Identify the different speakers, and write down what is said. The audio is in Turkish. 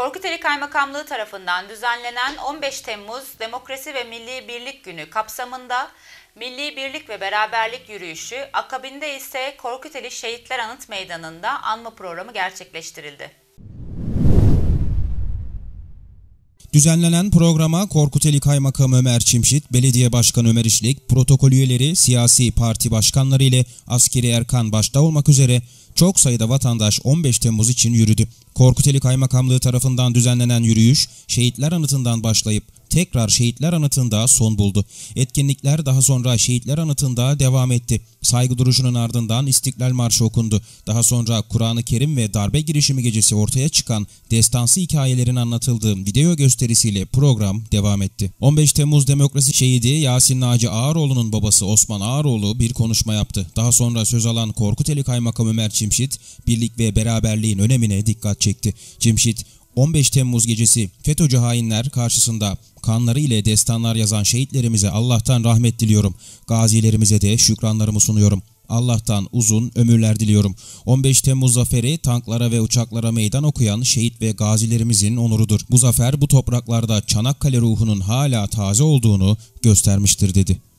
Speaker 1: Korkuteli Kaymakamlığı tarafından düzenlenen 15 Temmuz Demokrasi ve Milli Birlik Günü kapsamında Milli Birlik ve Beraberlik Yürüyüşü, akabinde ise Korkuteli Şehitler Anıt Meydanı'nda anma programı gerçekleştirildi.
Speaker 2: Düzenlenen programa Korkuteli Kaymakamı Ömer Çimşit, Belediye Başkanı Ömer İşlik, protokol üyeleri, siyasi parti başkanları ile askeri erkan başta olmak üzere çok sayıda vatandaş 15 Temmuz için yürüdü. Korkuteli Kaymakamlığı tarafından düzenlenen yürüyüş, şehitler anıtından başlayıp tekrar Şehitler Anıtı'nda son buldu. Etkinlikler daha sonra Şehitler Anıtı'nda devam etti. Saygı duruşunun ardından İstiklal Marşı okundu. Daha sonra Kur'an-ı Kerim ve darbe girişimi gecesi ortaya çıkan destansı hikayelerin anlatıldığı video gösterisiyle program devam etti. 15 Temmuz Demokrasi Şehidi Yasin Naci Ağaroğlu Ağaroğlu'nun babası Osman Ağaroğlu bir konuşma yaptı. Daha sonra söz alan Korkuteli Kaymakam Ömer Çimşit, birlik ve beraberliğin önemine dikkat çekti. Çimşit, 15 Temmuz gecesi FETÖ'cü hainler karşısında kanları ile destanlar yazan şehitlerimize Allah'tan rahmet diliyorum. Gazilerimize de şükranlarımı sunuyorum. Allah'tan uzun ömürler diliyorum. 15 Temmuz zaferi tanklara ve uçaklara meydan okuyan şehit ve gazilerimizin onurudur. Bu zafer bu topraklarda Çanakkale ruhunun hala taze olduğunu göstermiştir dedi.